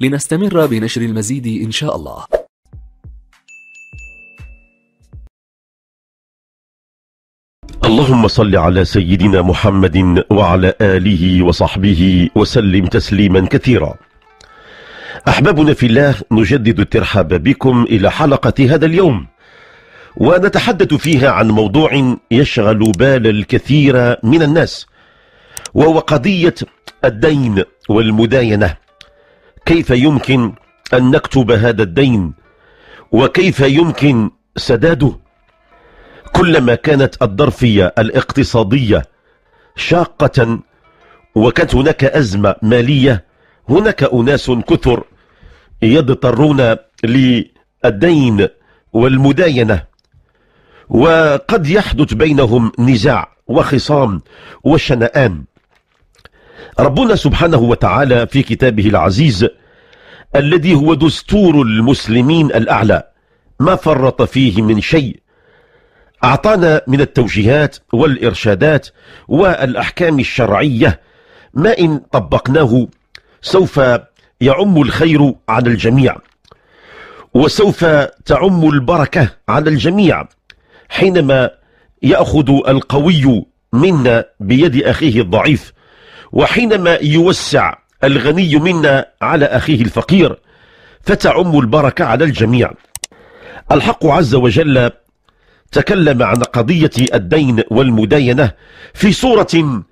لنستمر بنشر المزيد إن شاء الله اللهم صل على سيدنا محمد وعلى آله وصحبه وسلم تسليما كثيرا أحبابنا في الله نجدد الترحاب بكم إلى حلقة هذا اليوم ونتحدث فيها عن موضوع يشغل بال الكثير من الناس وهو قضية الدين والمداينة كيف يمكن أن نكتب هذا الدين وكيف يمكن سداده كلما كانت الظرفية الاقتصادية شاقة وكانت هناك أزمة مالية هناك أناس كثر يضطرون للدين والمداينة وقد يحدث بينهم نزاع وخصام وشنآن ربنا سبحانه وتعالى في كتابه العزيز الذي هو دستور المسلمين الأعلى ما فرط فيه من شيء أعطانا من التوجيهات والإرشادات والأحكام الشرعية ما إن طبقناه سوف يعم الخير على الجميع وسوف تعم البركة على الجميع حينما يأخذ القوي منا بيد أخيه الضعيف وحينما يوسع الغني منا على أخيه الفقير فتعم البركة على الجميع الحق عز وجل تكلم عن قضية الدين والمداينة في سورة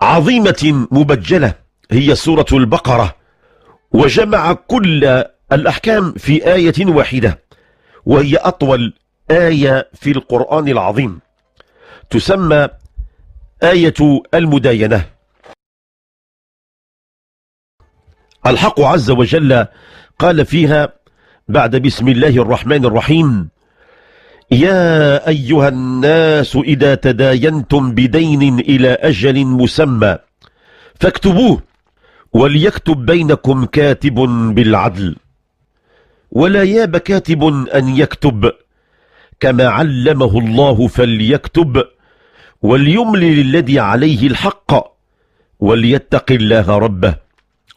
عظيمة مبجلة هي سورة البقرة وجمع كل الأحكام في آية واحدة وهي أطول آية في القرآن العظيم تسمى آية المداينة الحق عز وجل قال فيها بعد بسم الله الرحمن الرحيم يا أيها الناس إذا تداينتم بدين إلى أجل مسمى فاكتبوه وليكتب بينكم كاتب بالعدل ولا ياب كاتب أن يكتب كما علمه الله فليكتب وليملل الذي عليه الحق وليتق الله ربه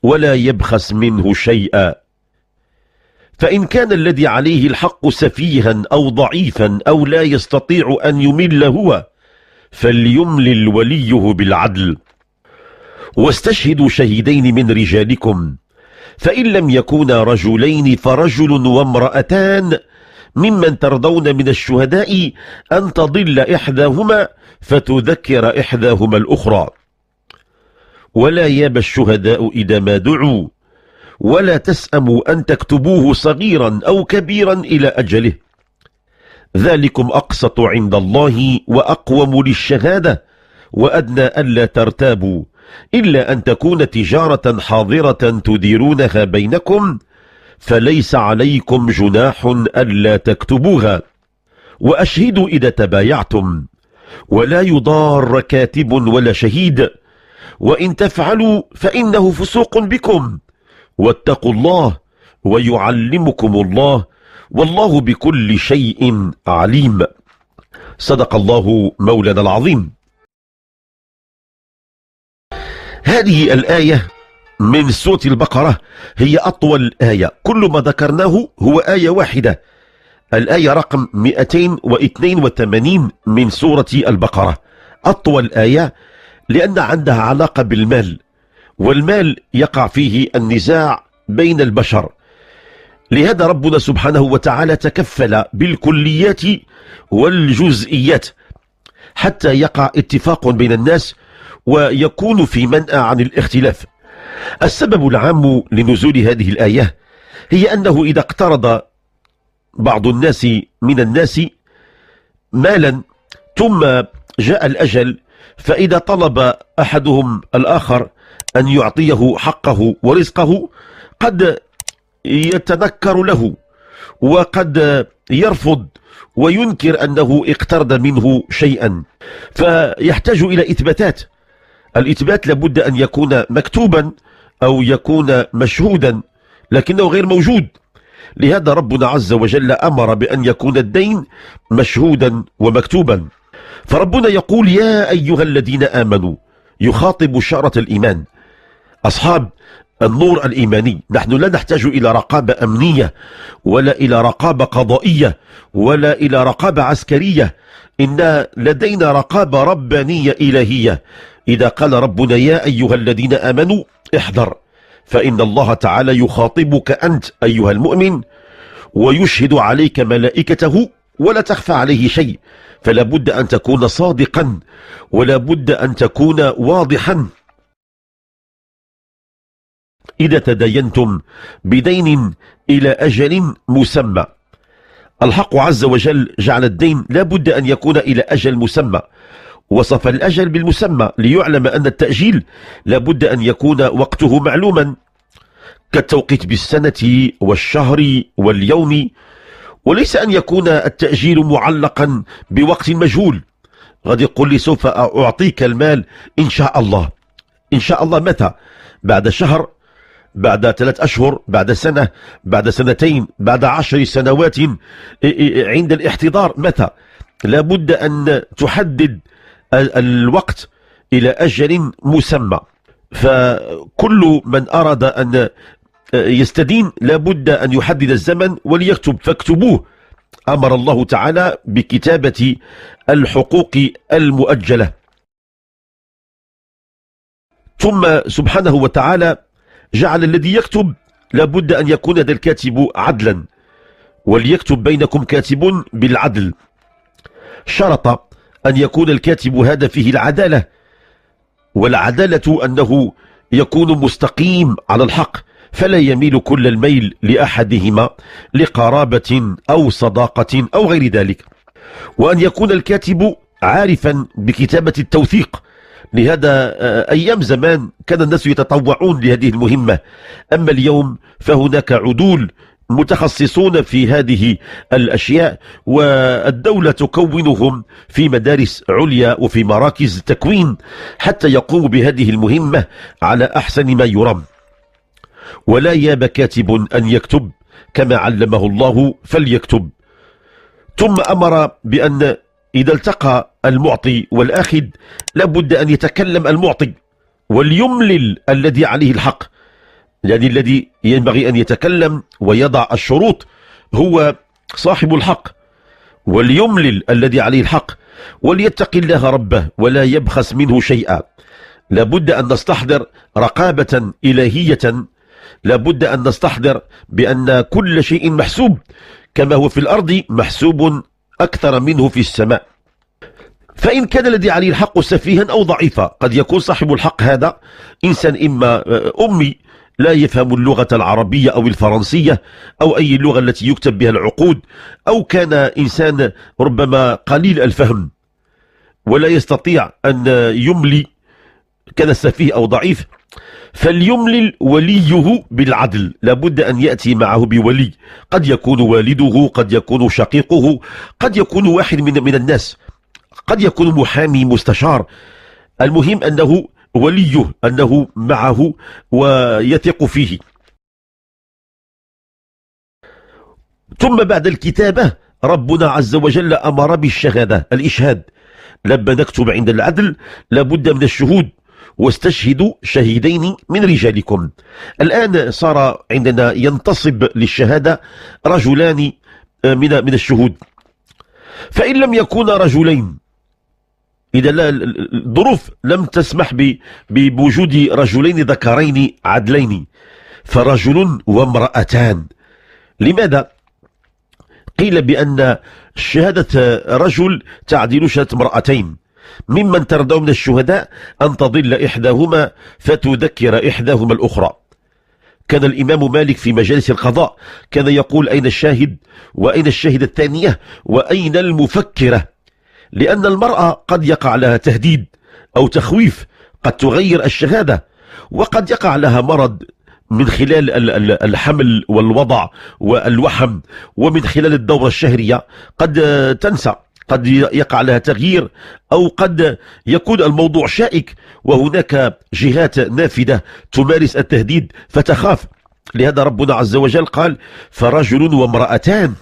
ولا يبخس منه شيئا فإن كان الذي عليه الحق سفيها أو ضعيفا أو لا يستطيع أن يمل هو فليملل وليه بالعدل واستشهدوا شهيدين من رجالكم فإن لم يكونا رجلين فرجل وامرأتان ممن ترضون من الشهداء أن تضل إحداهما فتذكر إحداهما الأخرى ولا ياب الشهداء إذا ما دعوا ولا تسأموا أن تكتبوه صغيرا أو كبيرا إلى أجله ذلكم أقسط عند الله وأقوم للشهادة وأدنى ألا ترتابوا إلا أن تكون تجارة حاضرة تديرونها بينكم فليس عليكم جناح ألا تكتبوها وأشهدوا إذا تبايعتم ولا يضار كاتب ولا شهيد وإن تفعلوا فإنه فسوق بكم واتقوا الله ويعلمكم الله والله بكل شيء عليم صدق الله مولانا العظيم هذه الآية من سورة البقرة هي أطول آية كل ما ذكرناه هو آية واحدة الآية رقم 282 من سورة البقرة أطول آية لأن عندها علاقة بالمال والمال يقع فيه النزاع بين البشر لهذا ربنا سبحانه وتعالى تكفل بالكليات والجزئيات حتى يقع اتفاق بين الناس ويكون في منأى عن الاختلاف السبب العام لنزول هذه الآية هي أنه إذا اقترض بعض الناس من الناس مالا ثم جاء الأجل فإذا طلب أحدهم الآخر أن يعطيه حقه ورزقه قد يتنكر له وقد يرفض وينكر أنه اقترض منه شيئا فيحتاج إلى إثباتات الإثبات لابد أن يكون مكتوبا أو يكون مشهودا لكنه غير موجود لهذا ربنا عز وجل أمر بأن يكون الدين مشهودا ومكتوبا فربنا يقول يا أيها الذين آمنوا يخاطب شارة الإيمان أصحاب النور الإيماني نحن لا نحتاج إلى رقابة أمنية ولا إلى رقابة قضائية ولا إلى رقابة عسكرية إن لدينا رقابة ربانية إلهية إذا قال ربنا يا أيها الذين آمنوا احذر فإن الله تعالى يخاطبك أنت أيها المؤمن ويشهد عليك ملائكته ولا تخفى عليه شيء فلا بد أن تكون صادقا ولا بد أن تكون واضحا إذا تدينتم بدين إلى أجل مسمى الحق عز وجل جعل الدين لا بد أن يكون إلى أجل مسمى وصف الأجل بالمسمى ليعلم أن التأجيل لا بد أن يكون وقته معلوما كالتوقيت بالسنة والشهر واليوم وليس أن يكون التأجيل معلقا بوقت مجهول غادي يقول لي سوف أعطيك المال إن شاء الله إن شاء الله متى بعد شهر بعد ثلاث أشهر بعد سنة بعد سنتين بعد عشر سنوات عند الاحتضار متى لابد أن تحدد الوقت إلى أجل مسمى فكل من أراد أن يستدين لابد أن يحدد الزمن وليكتب فاكتبوه أمر الله تعالى بكتابة الحقوق المؤجلة ثم سبحانه وتعالى جعل الذي يكتب لابد أن يكون هذا الكاتب عدلا وليكتب بينكم كاتب بالعدل شرط أن يكون الكاتب هذا فيه العدالة والعدالة أنه يكون مستقيم على الحق فلا يميل كل الميل لأحدهما لقرابة أو صداقة أو غير ذلك وأن يكون الكاتب عارفا بكتابة التوثيق لهذا آه، أيام زمان كان الناس يتطوعون لهذه المهمة أما اليوم فهناك عدول متخصصون في هذه الأشياء والدولة تكونهم في مدارس عليا وفي مراكز تكوين حتى يقوموا بهذه المهمة على أحسن ما يرام ولا ياب كاتب أن يكتب كما علمه الله فليكتب ثم أمر بأن إذا التقى المعطي والآخذ لابد أن يتكلم المعطي وليملل الذي عليه الحق يعني الذي ينبغي أن يتكلم ويضع الشروط هو صاحب الحق وليملل الذي عليه الحق وليتق الله ربه ولا يبخس منه شيئا لابد أن نستحضر رقابة إلهية لابد أن نستحضر بأن كل شيء محسوب كما هو في الأرض محسوب أكثر منه في السماء فإن كان الذي عليه الحق سفيها أو ضعيفا قد يكون صاحب الحق هذا إنسان إما أمي لا يفهم اللغة العربية أو الفرنسية أو أي اللغة التي يكتب بها العقود أو كان إنسان ربما قليل الفهم ولا يستطيع أن يملي كان سفيه أو ضعيف فليملل وليه بالعدل لابد أن يأتي معه بولي قد يكون والده قد يكون شقيقه قد يكون واحد من, من الناس قد يكون محامي مستشار المهم أنه وليه أنه معه ويثق فيه ثم بعد الكتابة ربنا عز وجل أمر بالشهادة الإشهاد لما نكتب عند العدل لابد من الشهود واستشهدوا شهيدين من رجالكم الآن صار عندنا ينتصب للشهادة رجلان آه، من من الشهود فإن لم يكونا رجلين إذا الظروف لم تسمح بوجود رجلين ذكرين عدلين فرجل وامرأتان لماذا؟ قيل بأن شهادة رجل تعديل شهادة امرأتين ممن ترضوا من الشهداء أن تضل إحداهما فتذكر إحداهما الأخرى كان الإمام مالك في مجالس القضاء كان يقول أين الشاهد وأين الشاهد الثانية وأين المفكرة لأن المرأة قد يقع لها تهديد أو تخويف قد تغير الشهادة وقد يقع لها مرض من خلال الحمل والوضع والوحم ومن خلال الدورة الشهرية قد تنسى قد يقع لها تغيير أو قد يكون الموضوع شائك وهناك جهات نافذة تمارس التهديد فتخاف لهذا ربنا عز وجل قال فرجل وامرأتان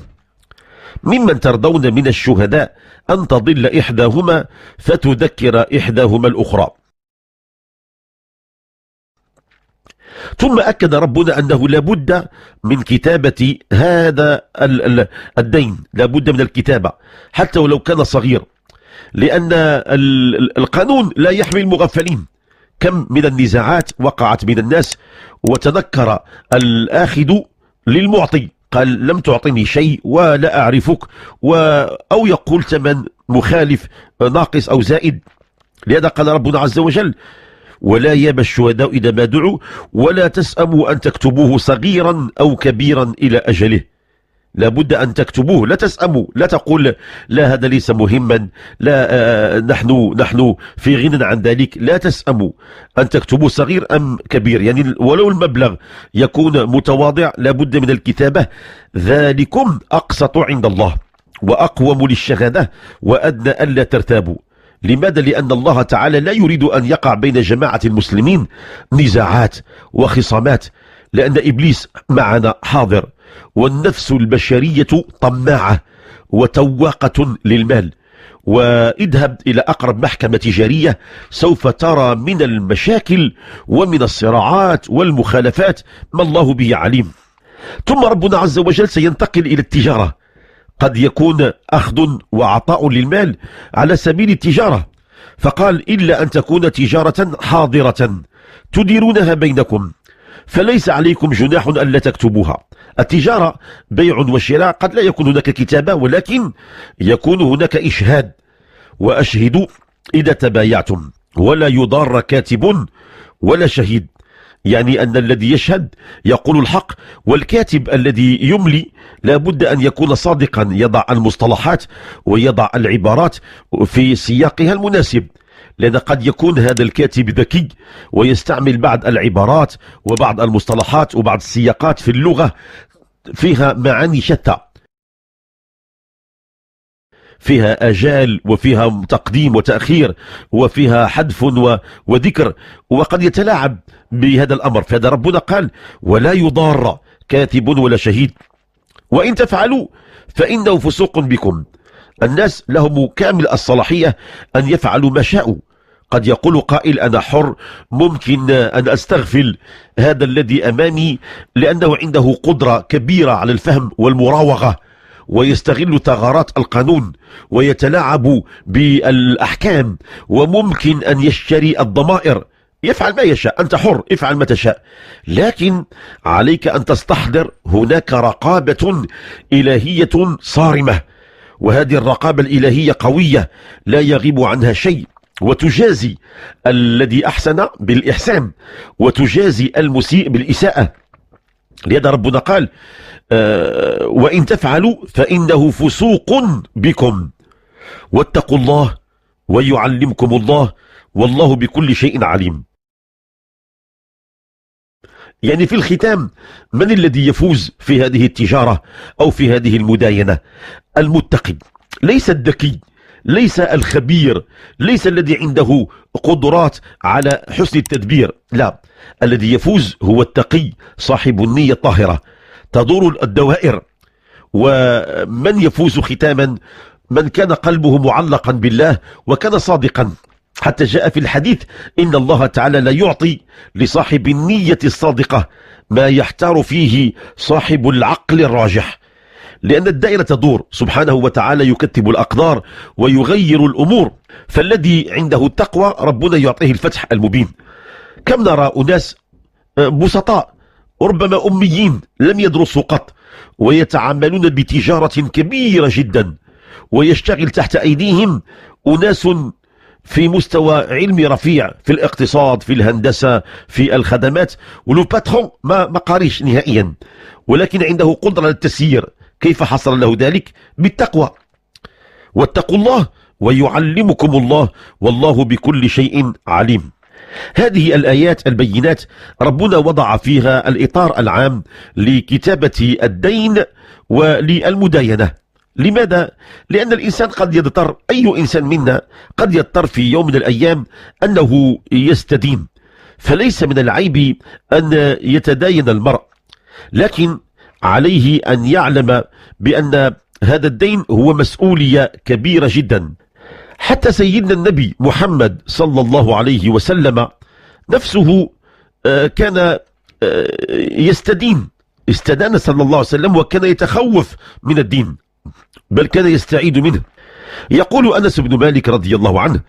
ممن ترضون من الشهداء أن تضل إحداهما فتذكر إحداهما الأخرى ثم أكد ربنا أنه لابد من كتابة هذا الدين لابد من الكتابة حتى ولو كان صغير لأن القانون لا يحمي المغفلين كم من النزاعات وقعت بين الناس وتذكر الآخذ للمعطي قال لم تعطني شيء ولا أعرفك أو يقول ثمن مخالف ناقص أو زائد لهذا قال ربنا عز وجل ولا ياب الشهداء إذا ما دعوا ولا تسأموا أن تكتبوه صغيرا أو كبيرا إلى أجله لابد أن تكتبوه لا تسأموا لا تقول لا هذا ليس مهما لا آه, آه، نحن نحن في غنى عن ذلك لا تسأموا أن تكتبوا صغير أم كبير يعني ولو المبلغ يكون متواضع لابد من الكتابة ذلكم أقسط عند الله وأقوم للشهادة وأدنى ألا ترتابوا لماذا؟ لأن الله تعالى لا يريد أن يقع بين جماعة المسلمين نزاعات وخصامات لأن إبليس معنا حاضر والنفس البشرية طماعة وتواقة للمال واذهب إلى أقرب محكمة تجارية سوف ترى من المشاكل ومن الصراعات والمخالفات ما الله به عليم ثم ربنا عز وجل سينتقل إلى التجارة قد يكون أخذ وعطاء للمال على سبيل التجارة فقال إلا أن تكون تجارة حاضرة تديرونها بينكم فليس عليكم جناح ألا تكتبوها التجارة بيع وشراء قد لا يكون هناك كتابة ولكن يكون هناك إشهاد وأشهد إذا تبايعتم ولا يضار كاتب ولا شهيد يعني أن الذي يشهد يقول الحق والكاتب الذي يملي لابد أن يكون صادقا يضع المصطلحات ويضع العبارات في سياقها المناسب لأن قد يكون هذا الكاتب ذكي ويستعمل بعض العبارات وبعض المصطلحات وبعض السياقات في اللغة فيها معاني شتى فيها أجال وفيها تقديم وتأخير وفيها حذف وذكر وقد يتلاعب بهذا الأمر فهذا ربنا قال ولا يضار كاتب ولا شهيد وإن تفعلوا فإنه فسوق بكم الناس لهم كامل الصلاحية أن يفعلوا ما شاءوا قد يقول قائل أنا حر ممكن أن أستغفل هذا الذي أمامي لأنه عنده قدرة كبيرة على الفهم والمراوغة ويستغل ثغرات القانون ويتلاعب بالأحكام وممكن أن يشتري الضمائر يفعل ما يشاء أنت حر افعل ما تشاء لكن عليك أن تستحضر هناك رقابة إلهية صارمة وهذه الرقابة الإلهية قوية لا يغيب عنها شيء وتجازي الذي أحسن بالإحسان وتجازي المسيء بالإساءة لهذا ربنا قال آه وإن تفعلوا فإنه فسوق بكم واتقوا الله ويعلمكم الله والله بكل شيء عليم يعني في الختام من الذي يفوز في هذه التجارة أو في هذه المداينة المتقي ليس الذكي ليس الخبير ليس الذي عنده قدرات على حسن التدبير لا الذي يفوز هو التقي صاحب النية الطاهرة تدور الدوائر ومن يفوز ختاما من كان قلبه معلقا بالله وكان صادقا حتى جاء في الحديث إن الله تعالى لا يعطي لصاحب النية الصادقة ما يحتار فيه صاحب العقل الراجح لأن الدائرة تدور سبحانه وتعالى يكتب الأقدار ويغير الأمور فالذي عنده التقوى ربنا يعطيه الفتح المبين كم نرى أناس آه، بسطاء ربما أميين لم يدرسوا قط ويتعاملون بتجارة كبيرة جدا ويشتغل تحت أيديهم أناس في مستوى علمي رفيع في الاقتصاد في الهندسة في الخدمات ولو باترون ما قاريش نهائيا ولكن عنده قدرة للتسيير كيف حصل له ذلك بالتقوى واتقوا الله ويعلمكم الله والله بكل شيء عليم هذه الآيات البينات ربنا وضع فيها الإطار العام لكتابة الدين وللمداينة لماذا؟ لأن الإنسان قد يضطر أي إنسان منا قد يضطر في يوم من الأيام أنه يستدين فليس من العيب أن يتداين المرء لكن عليه أن يعلم بأن هذا الدين هو مسؤولية كبيرة جدا حتى سيدنا النبي محمد صلى الله عليه وسلم نفسه آه، كان آه، يستدين استدان صلى الله عليه وسلم وكان يتخوف من الدين بل كان يستعيد منه يقول أنس بن مالك رضي الله عنه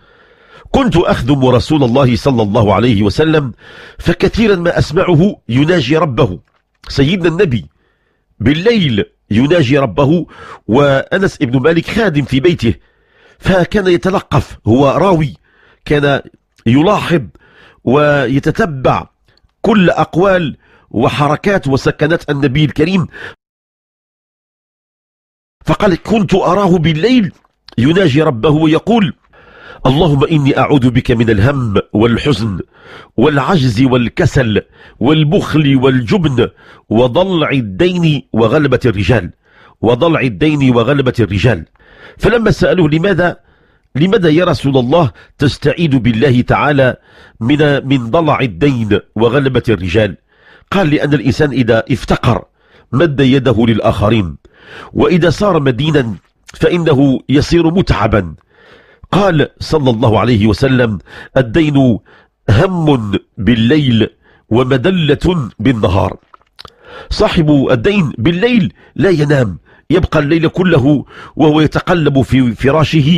كنت أخدم رسول الله صلى الله عليه وسلم فكثيرا ما أسمعه يناجي ربه سيدنا النبي بالليل يناجي ربه وأنس ابن مالك خادم في بيته فكان يتلقف هو راوي كان يلاحظ ويتتبع كل أقوال وحركات وسكنات النبي الكريم فقال كنت أراه بالليل يناجي ربه ويقول اللهم إني أعوذ بك من الهم والحزن والعجز والكسل والبخل والجبن وضلع الدين وغلبة الرجال وضلع الدين وغلبة الرجال فلما سألوه لماذا لماذا يا رسول الله تستعيد بالله تعالى من من ضلع الدين وغلبة الرجال قال لأن الإنسان إذا افتقر مد يده للآخرين وإذا صار مدينا فإنه يصير متعبا قال صلى الله عليه وسلم الدين هم بالليل ومدلة بالنهار صاحب الدين بالليل لا ينام يبقى الليل كله وهو يتقلب في فراشه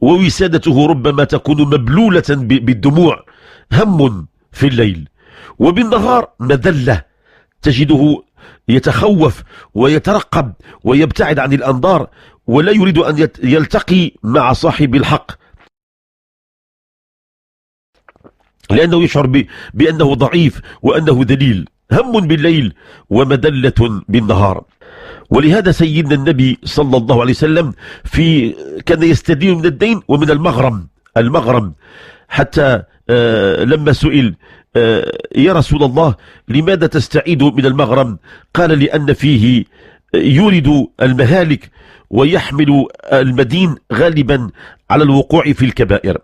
ووسادته ربما تكون مبلولة بالدموع هم في الليل وبالنهار مذلة تجده يتخوف ويترقب ويبتعد عن الأنظار ولا يريد أن يلتقي مع صاحب الحق لأنه يشعر بأنه ضعيف وأنه ذليل هم بالليل ومدلة بالنهار ولهذا سيدنا النبي صلى الله عليه وسلم في كان يستدين من الدين ومن المغرم المغرم حتى آه، لما سئل آه، يا رسول الله لماذا تستعيد من المغرم قال لأن فيه يورد المهالك ويحمل المدين غالبا على الوقوع في الكبائر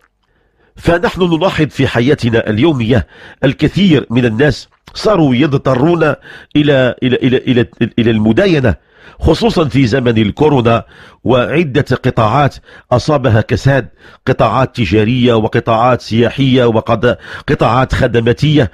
فنحن نلاحظ في حياتنا اليومية الكثير من الناس صاروا يضطرون إلى, إلى, إلى, إلى, إلى المداينة خصوصا في زمن الكورونا وعدة قطاعات أصابها كساد قطاعات تجارية وقطاعات سياحية وقطاعات خدماتية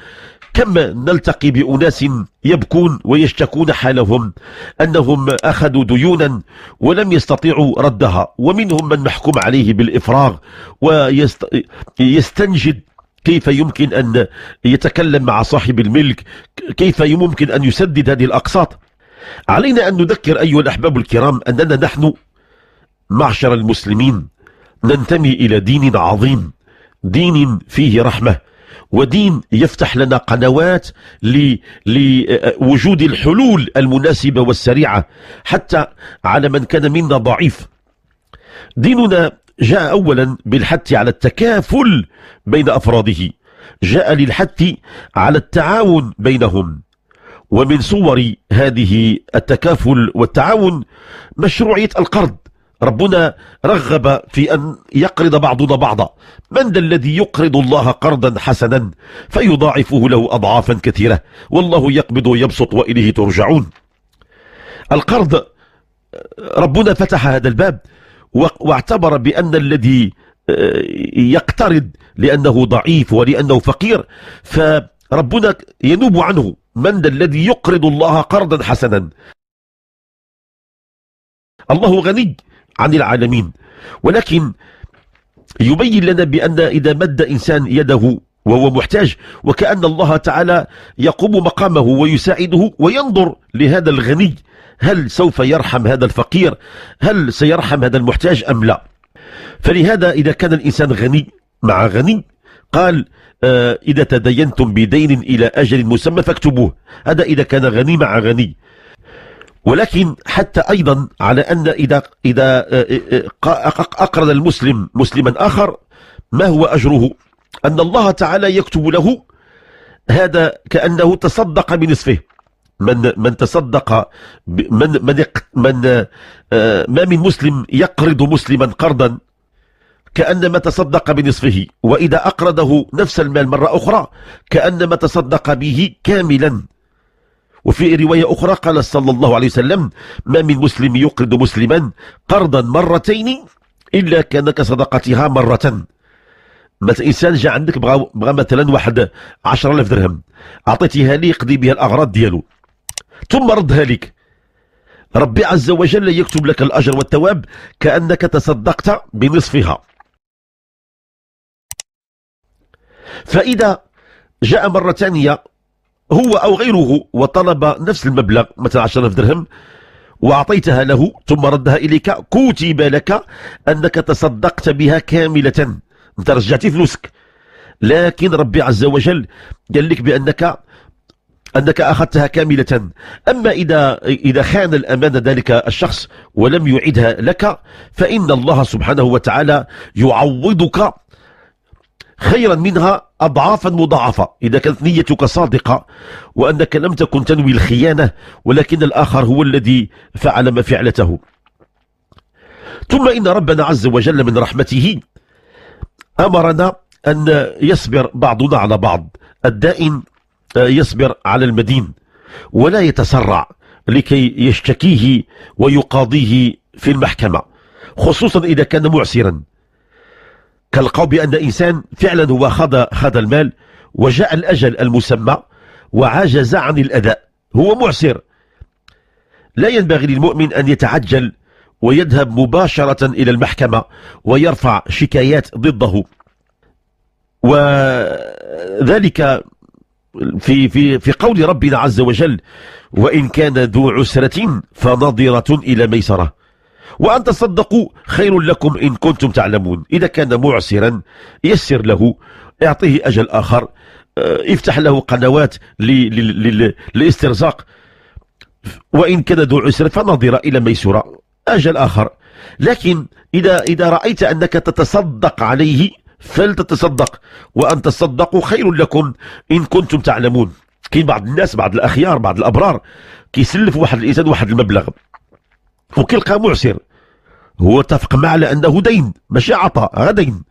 كم نلتقي بأناس يبكون ويشتكون حالهم أنهم أخذوا ديونا ولم يستطيعوا ردها ومنهم من محكوم عليه بالإفراغ ويستنجد كيف يمكن أن يتكلم مع صاحب الملك كيف يمكن أن يسدد هذه الأقساط علينا أن نذكر أيها الأحباب الكرام أننا نحن معشر المسلمين ننتمي إلى دين عظيم دين فيه رحمة وديم يفتح لنا قنوات لوجود آه، الحلول المناسبة والسريعة حتى على من كان منا ضعيف ديننا جاء أولا بالحث على التكافل بين أفراده جاء للحث على التعاون بينهم ومن صور هذه التكافل والتعاون مشروعية القرض ربنا رغب في أن يقرض بعضنا بعضا من ذا الذي يقرض الله قرضا حسنا فيضاعفه له أضعافا كثيرة والله يقبض ويبسط وإليه ترجعون القرض ربنا فتح هذا الباب واعتبر بأن الذي آه، يقترض لأنه ضعيف ولأنه فقير فربنا ينوب عنه من ذا الذي يقرض الله قرضا حسنا الله غني عن العالمين ولكن يبين لنا بأن إذا مد إنسان يده وهو محتاج وكأن الله تعالى يقوم مقامه ويساعده وينظر لهذا الغني هل سوف يرحم هذا الفقير هل سيرحم هذا المحتاج أم لا فلهذا إذا كان الإنسان غني مع غني قال آه، إذا تدينتم بدين إلى أجل مسمى فاكتبوه هذا إذا كان غني مع غني ولكن حتى أيضا على أن إذا إذا آه، آه، آه، أقرن المسلم مسلما آخر ما هو أجره أن الله تعالى يكتب له هذا كأنه تصدق بنصفه من من تصدق من من من ما من مسلم يقرض مسلما قرضا كأنما تصدق بنصفه وإذا أقرضه نفس المال مرة أخرى كأنما تصدق به كاملا وفي رواية أخرى قال صلى الله عليه وسلم ما من مسلم يقرض مسلما قرضا مرتين إلا كان كصدقتها مرة مثلا انسان جاء عندك بغى بغى مثلا واحد 10000 درهم اعطيتيها لي يقضي بها الاغراض ديالو ثم ردها لك ربي عز وجل يكتب لك الاجر والثواب كانك تصدقت بنصفها فاذا جاء مره ثانيه هو أو غيره وطلب نفس المبلغ مثلا 10000 درهم وأعطيتها له ثم ردها إليك كتب لك أنك تصدقت بها كاملة أنت رجعتي فلوسك لكن ربي عز وجل قال لك بأنك أنك أخذتها كاملة أما إذا إذا خان الأمانة ذلك الشخص ولم يعدها لك فإن الله سبحانه وتعالى يعوضك خيرا منها أضعافا مضاعفة إذا كانت نيتك صادقة وأنك لم تكن تنوي الخيانة ولكن الآخر هو الذي فعل ما فعلته ثم إن ربنا عز وجل من رحمته أمرنا أن يصبر بعضنا على بعض الدائن آه، يصبر على المدين ولا يتسرع لكي يشتكيه ويقاضيه في المحكمة خصوصا إذا كان معسرا كالقول بأن إنسان فعلا هو خاض خاض المال وجاء الأجل المسمى وعجز عن الأداء هو معسر لا ينبغي للمؤمن أن يتعجل ويذهب مباشرة إلى المحكمة ويرفع شكايات ضده وذلك في في في قول ربنا عز وجل وإن كان ذو عسرة فنظرة إلى ميسرة وأن تصدقوا خير لكم إن كنتم تعلمون إذا كان معسرا يسر له اعطيه أجل آخر افتح آه، له قنوات للاسترزاق وإن كان ذو عسر فنظر إلى ميسرة أجل آخر لكن إذا, إذا رأيت أنك تتصدق عليه فلتتصدق وأن تصدقوا خير لكم إن كنتم تعلمون كاين بعض الناس بعض الأخيار بعض الأبرار كيسلف واحد الإنسان واحد المبلغ وكيلقى معسر هو اتفق مع على انه دين ماشي عطاء غدين دين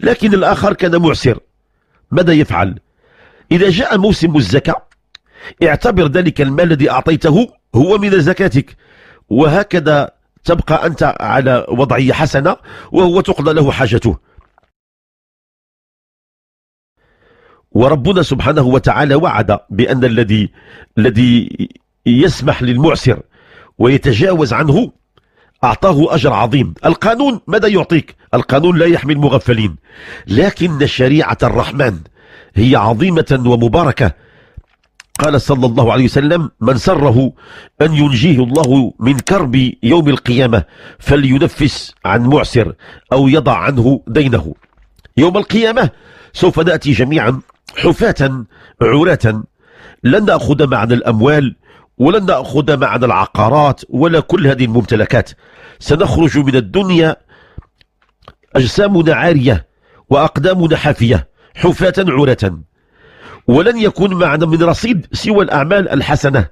لكن الاخر كان معسر ماذا يفعل اذا جاء موسم الزكاه اعتبر ذلك المال الذي اعطيته هو من زكاتك وهكذا تبقى انت على وضعيه حسنه وهو تقضى له حاجته وربنا سبحانه وتعالى وعد بان الذي الذي يسمح للمعسر ويتجاوز عنه أعطاه أجر عظيم القانون ماذا يعطيك القانون لا يحمي المغفلين لكن شريعة الرحمن هي عظيمة ومباركة قال صلى الله عليه وسلم من سره أن ينجيه الله من كرب يوم القيامة فلينفس عن معسر أو يضع عنه دينه يوم القيامة سوف نأتي جميعا حفاة عراة لن نأخذ معنا الأموال ولن نأخذ معنا العقارات ولا كل هذه الممتلكات سنخرج من الدنيا أجسامنا عارية وأقدامنا حافية حفاة عرة ولن يكون معنا من رصيد سوى الأعمال الحسنة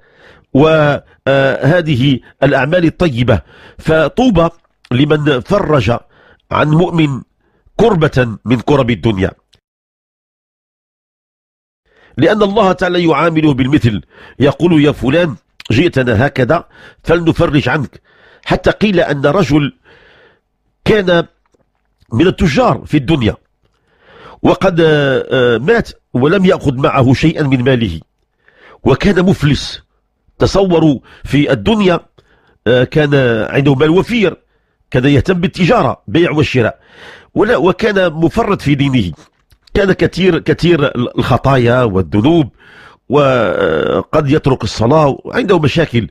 وهذه آه، الأعمال الطيبة فطوبى لمن فرج عن مؤمن كربة من كرب الدنيا لأن الله تعالى يعامله بالمثل يقول يا فلان جئتنا هكذا فلنفرج عنك حتى قيل أن رجل كان من التجار في الدنيا وقد آه، آه، مات ولم يأخذ معه شيئا من ماله وكان مفلس تصوروا في الدنيا آه، كان عنده مال وفير كان يهتم بالتجارة بيع والشراء وكان مفرط في دينه كان كثير كثير الخطايا والذنوب وقد يترك الصلاة عنده مشاكل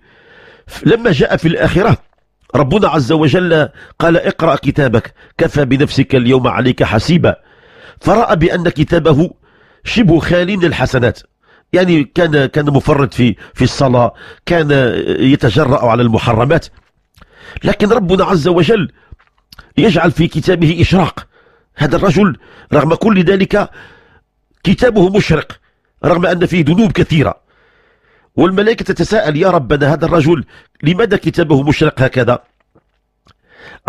لما جاء في الآخرة ربنا عز وجل قال اقرأ كتابك كفى بنفسك اليوم عليك حسيبا فرأى بأن كتابه شبه خالي من الحسنات يعني كان كان مفرط في في الصلاة كان يتجرأ على المحرمات لكن ربنا عز وجل يجعل في كتابه إشراق هذا الرجل رغم كل ذلك كتابه مشرق رغم أن فيه ذنوب كثيرة والملائكة تتساءل يا ربنا هذا الرجل لماذا كتابه مشرق هكذا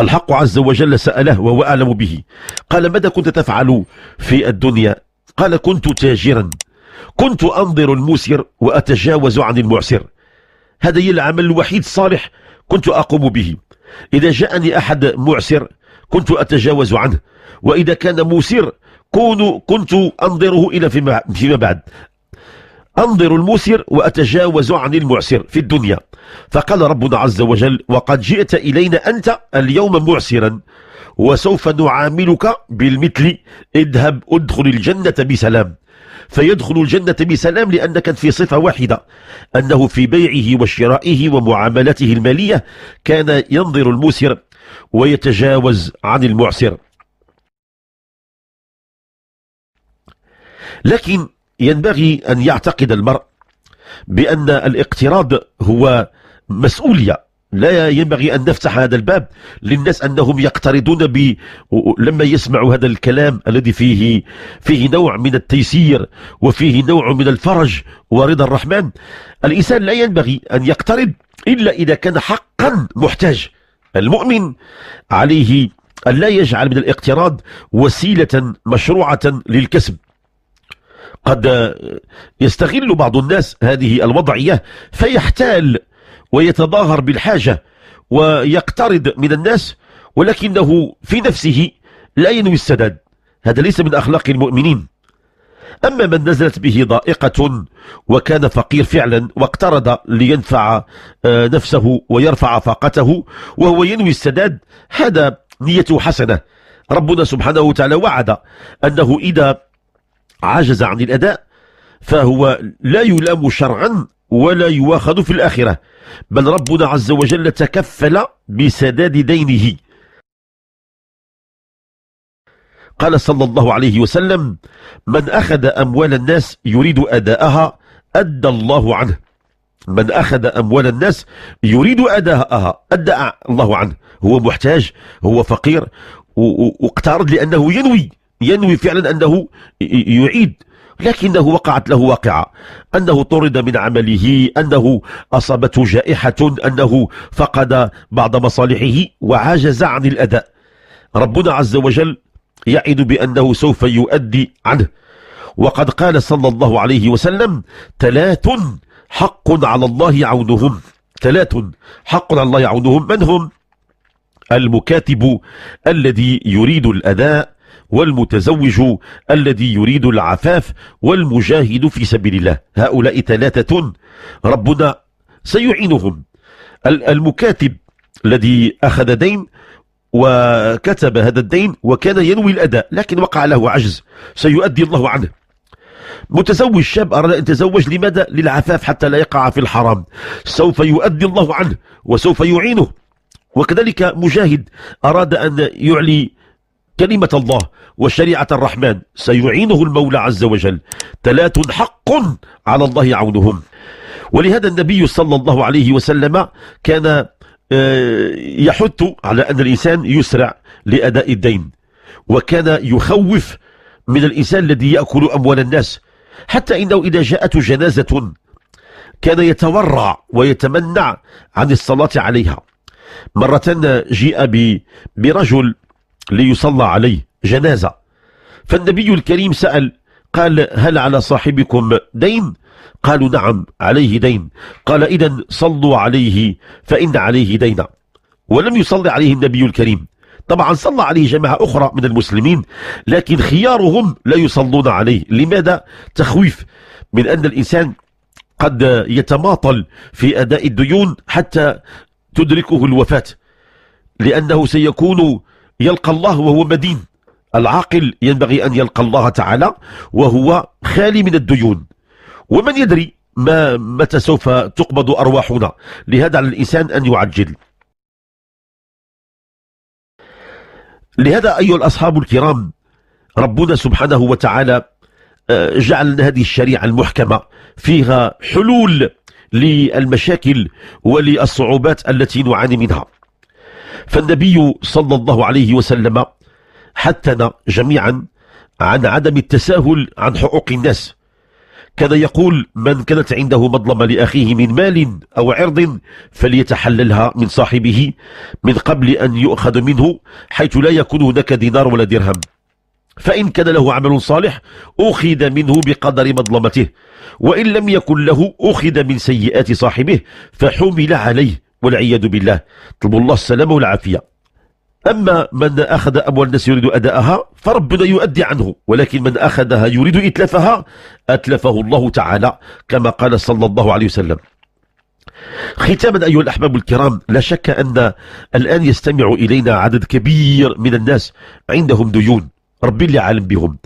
الحق عز وجل سأله وهو أعلم به قال ماذا كنت تفعل في الدنيا قال كنت تاجرا كنت أنظر الموسر وأتجاوز عن المعسر هذا هي العمل الوحيد الصالح كنت أقوم به إذا جاءني أحد معسر كنت أتجاوز عنه وإذا كان موسر كنت أنظره إلى فيما بعد أنظر الموسر وأتجاوز عن المعسر في الدنيا فقال ربنا عز وجل وقد جئت إلينا أنت اليوم معسرا وسوف نعاملك بالمثل اذهب ادخل الجنة بسلام فيدخل الجنة بسلام لأن كان في صفة واحدة أنه في بيعه وشرائه ومعاملته المالية كان ينظر الموسر ويتجاوز عن المعسر لكن ينبغي أن يعتقد المرء بأن الاقتراض هو مسؤولية لا ينبغي أن نفتح هذا الباب للناس أنهم يقترضون ب... لما يسمعوا هذا الكلام الذي فيه فيه نوع من التيسير وفيه نوع من الفرج ورضا الرحمن الإنسان لا ينبغي أن يقترض إلا إذا كان حقا محتاج المؤمن عليه أن لا يجعل من الاقتراض وسيلة مشروعة للكسب قد يستغل بعض الناس هذه الوضعية فيحتال ويتظاهر بالحاجة ويقترض من الناس ولكنه في نفسه لا ينوي السداد هذا ليس من أخلاق المؤمنين أما من نزلت به ضائقة وكان فقير فعلا واقترض لينفع آه، نفسه ويرفع فاقته وهو ينوي السداد هذا نيته حسنة ربنا سبحانه وتعالى وعد أنه إذا عجز عن الأداء فهو لا يلام شرعا ولا يواخذ في الآخرة بل ربنا عز وجل تكفل بسداد دينه قال صلى الله عليه وسلم من أخذ أموال الناس يريد أداءها أدى الله عنه من أخذ أموال الناس يريد أداءها أدى الله عنه هو محتاج هو فقير واقترض لأنه ينوي ينوي فعلا أنه يعيد لكنه وقعت له واقعة أنه طرد من عمله أنه أصابته جائحة أنه فقد بعض مصالحه وعجز عن الأداء ربنا عز وجل يعد بأنه سوف يؤدي عنه وقد قال صلى الله عليه وسلم ثلاث حق على الله عونهم ثلاث حق على الله عونهم من هم المكاتب الذي يريد الأداء والمتزوج الذي يريد العفاف والمجاهد في سبيل الله هؤلاء ثلاثة ربنا سيعينهم المكاتب الذي أخذ دين وكتب هذا الدين وكان ينوي الأداء لكن وقع له عجز سيؤدي الله عنه متزوج شاب أراد أن يتزوج لماذا؟ للعفاف حتى لا يقع في الحرام سوف يؤدي الله عنه وسوف يعينه وكذلك مجاهد أراد أن يعلي كلمة الله وشريعة الرحمن سيعينه المولى عز وجل ثلاث حق على الله عونهم ولهذا النبي صلى الله عليه وسلم كان آه، يحث على أن الإنسان يسرع لأداء الدين وكان يخوف من الإنسان الذي يأكل أموال الناس حتى إنه إذا جاءته جنازة كان يتورع ويتمنع عن الصلاة عليها مرة جيء برجل ليصلى عليه جنازة فالنبي الكريم سأل قال هل على صاحبكم دين قالوا نعم عليه دين قال إذا صلوا عليه فإن عليه دين ولم يصلي عليه النبي الكريم طبعا صلى عليه جماعة أخرى من المسلمين لكن خيارهم لا يصلون عليه لماذا تخويف من أن الإنسان قد يتماطل في أداء الديون حتى تدركه الوفاة لأنه سيكون يلقى الله وهو مدين العاقل ينبغي أن يلقى الله تعالى وهو خالي من الديون ومن يدري ما متى سوف تقبض أرواحنا لهذا على الإنسان أن يعجل لهذا أيها الأصحاب الكرام ربنا سبحانه وتعالى آه، جعل هذه الشريعة المحكمة فيها حلول للمشاكل وللصعوبات التي نعاني منها فالنبي صلى الله عليه وسلم حثنا جميعا عن عدم التساهل عن حقوق الناس كان يقول من كانت عنده مظلمة لأخيه من مال أو عرض فليتحللها من صاحبه من قبل أن يؤخذ منه حيث لا يكون هناك دينار ولا درهم فإن كان له عمل صالح أخذ منه بقدر مظلمته وإن لم يكن له أخذ من سيئات صاحبه فحمل عليه والعياذ بالله طلب الله السلامة والعافية أما من أخذ أموال الناس يريد أداءها فربنا يؤدي عنه ولكن من أخذها يريد إتلافها أتلفه الله تعالى كما قال صلى الله عليه وسلم ختاما أيها الأحباب الكرام لا شك أن الآن يستمع إلينا عدد كبير من الناس عندهم ديون ربي اللي عالم بهم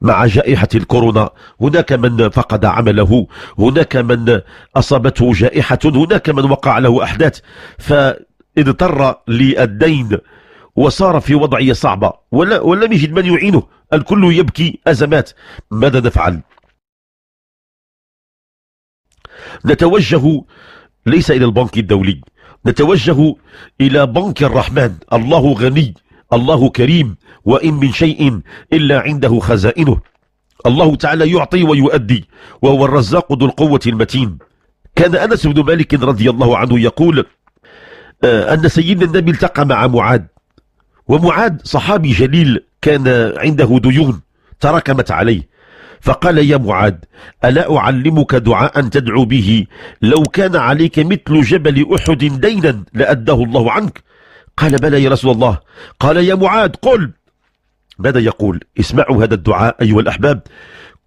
مع جائحة الكورونا هناك من فقد عمله هناك من أصابته جائحة هناك من وقع له أحداث ف اضطر للدين وصار في وضعية صعبة ولم يجد من يعينه الكل يبكي أزمات ماذا نفعل نتوجه ليس إلى البنك الدولي نتوجه إلى بنك الرحمن الله غني الله كريم وإن من شيء إلا عنده خزائنه الله تعالى يعطي ويؤدي وهو الرزاق ذو القوة المتين كان أنس بن مالك رضي الله عنه يقول آه، أن سيدنا النبي التقى مع معاذ ومعاذ صحابي جليل كان عنده ديون تراكمت عليه فقال يا معاذ ألا أعلمك دعاء تدعو به لو كان عليك مثل جبل أحد دينا لأده الله عنك قال بلى يا رسول الله قال يا معاذ قل ماذا يقول اسمعوا هذا الدعاء أيها الأحباب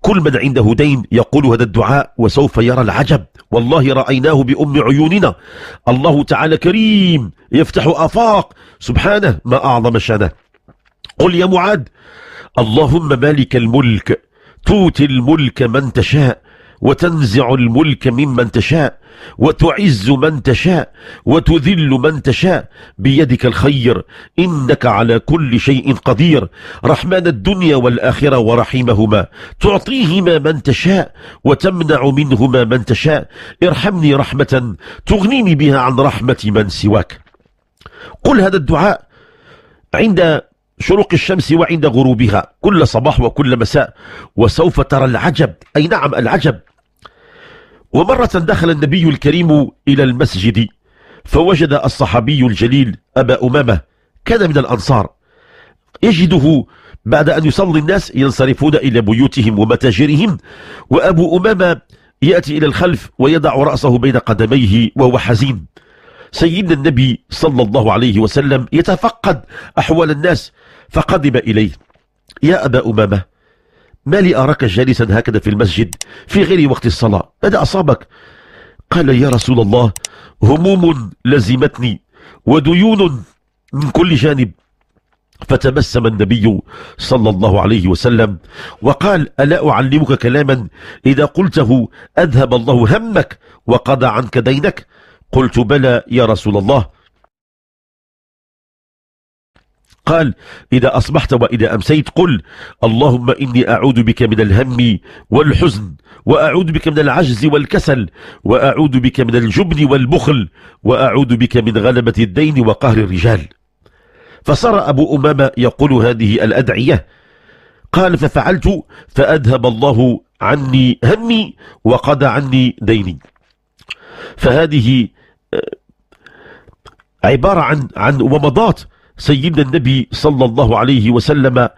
كل من عنده دين يقول هذا الدعاء وسوف يرى العجب والله رأيناه بأم عيوننا الله تعالى كريم يفتح آفاق سبحانه ما أعظم شانه قل يا معاذ اللهم مالك الملك توتي الملك من تشاء وتنزع الملك ممن تشاء وتعز من تشاء وتذل من تشاء بيدك الخير إنك على كل شيء قدير رحمن الدنيا والآخرة ورحيمهما تعطيهما من تشاء وتمنع منهما من تشاء ارحمني رحمة تغنيني بها عن رحمة من سواك قل هذا الدعاء عند شروق الشمس وعند غروبها كل صباح وكل مساء وسوف ترى العجب أي نعم العجب ومرة دخل النبي الكريم إلى المسجد فوجد الصحابي الجليل أبا أمامة كان من الأنصار يجده بعد أن يصلي الناس ينصرفون إلى بيوتهم ومتاجرهم وأبو أمامة يأتي إلى الخلف ويضع رأسه بين قدميه وهو حزين سيدنا النبي صلى الله عليه وسلم يتفقد أحوال الناس فقدم إليه يا أبا أمامة ما لي أراك جالسا هكذا في المسجد في غير وقت الصلاة ماذا أصابك قال يا رسول الله هموم لزمتني وديون من كل جانب فتبسم النبي صلى الله عليه وسلم وقال ألا أعلمك كلاما إذا قلته أذهب الله همك وقضى عنك دينك قلت بلى يا رسول الله قال إذا أصبحت وإذا أمسيت قل اللهم إني أعوذ بك من الهم والحزن وأعوذ بك من العجز والكسل وأعوذ بك من الجبن والبخل وأعوذ بك من غلبة الدين وقهر الرجال فصار أبو أمامة يقول هذه الأدعية قال ففعلت فأذهب الله عني همي وقضى عني ديني فهذه آه, عبارة عن عن ومضات سيدنا النبي صلى الله عليه وسلم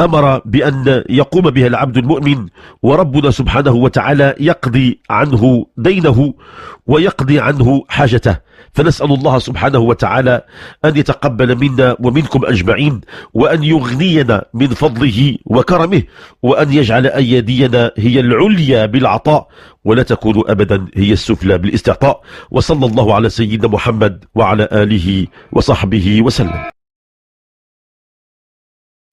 أمر بأن يقوم بها العبد المؤمن وربنا سبحانه وتعالى يقضي عنه دينه ويقضي عنه حاجته فنسأل الله سبحانه وتعالى أن يتقبل منا ومنكم أجمعين وأن يغنينا من فضله وكرمه وأن يجعل أيدينا هي العليا بالعطاء ولا تكون أبدا هي السفلى بالاستعطاء وصلى الله على سيدنا محمد وعلى آله وصحبه وسلم